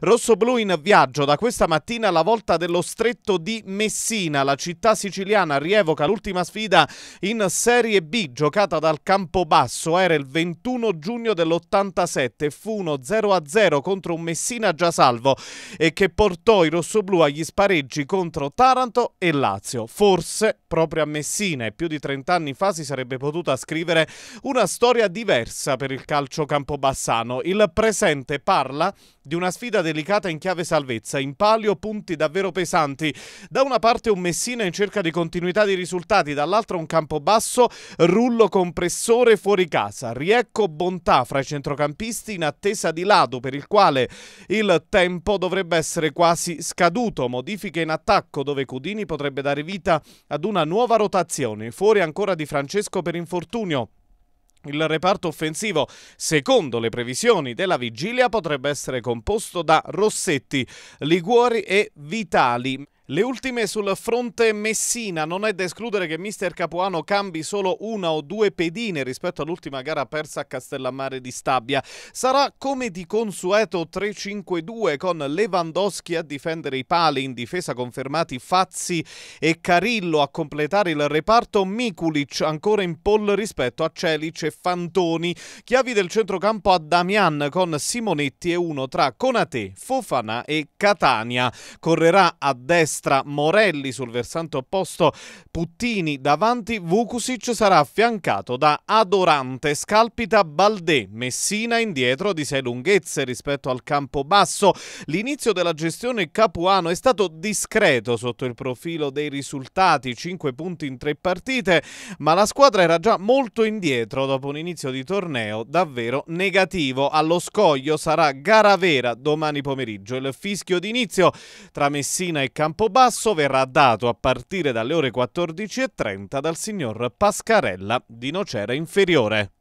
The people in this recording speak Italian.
Rossoblù in viaggio da questa mattina alla volta dello stretto di Messina. La città siciliana rievoca l'ultima sfida in Serie B giocata dal Campobasso. Era il 21 giugno dell'87. Fu uno 0-0 contro un Messina già salvo e che portò i rossoblù agli spareggi contro Taranto e Lazio. Forse proprio a Messina e più di 30 anni fa si sarebbe potuta scrivere una storia diversa per il calcio campobassano. Il presente parla di una sfida sfida delicata in chiave salvezza, in palio punti davvero pesanti. Da una parte un Messina in cerca di continuità di risultati, dall'altra un campo basso, rullo compressore fuori casa. Riecco bontà fra i centrocampisti in attesa di Lado, per il quale il tempo dovrebbe essere quasi scaduto. Modifiche in attacco dove Cudini potrebbe dare vita ad una nuova rotazione. Fuori ancora di Francesco per infortunio. Il reparto offensivo, secondo le previsioni della vigilia, potrebbe essere composto da Rossetti, Liguori e Vitali. Le ultime sul fronte Messina, non è da escludere che mister Capuano cambi solo una o due pedine rispetto all'ultima gara persa a Castellammare di Stabia. Sarà come di consueto 3-5-2 con Lewandowski a difendere i pali, in difesa confermati Fazzi e Carillo a completare il reparto, Mikulic ancora in poll rispetto a Celic e Fantoni, chiavi del centrocampo a Damian con Simonetti e uno tra Conate, Fofana e Catania. Correrà a destra sinistra Morelli sul versante opposto Puttini davanti Vukusic sarà affiancato da Adorante scalpita Baldè Messina indietro di sei lunghezze rispetto al campo basso l'inizio della gestione Capuano è stato discreto sotto il profilo dei risultati 5 punti in tre partite ma la squadra era già molto indietro dopo un inizio di torneo davvero negativo allo scoglio sarà gara vera domani pomeriggio il fischio d'inizio tra Messina e Campo Campobasso verrà dato a partire dalle ore 14.30 dal signor Pascarella di Nocera Inferiore.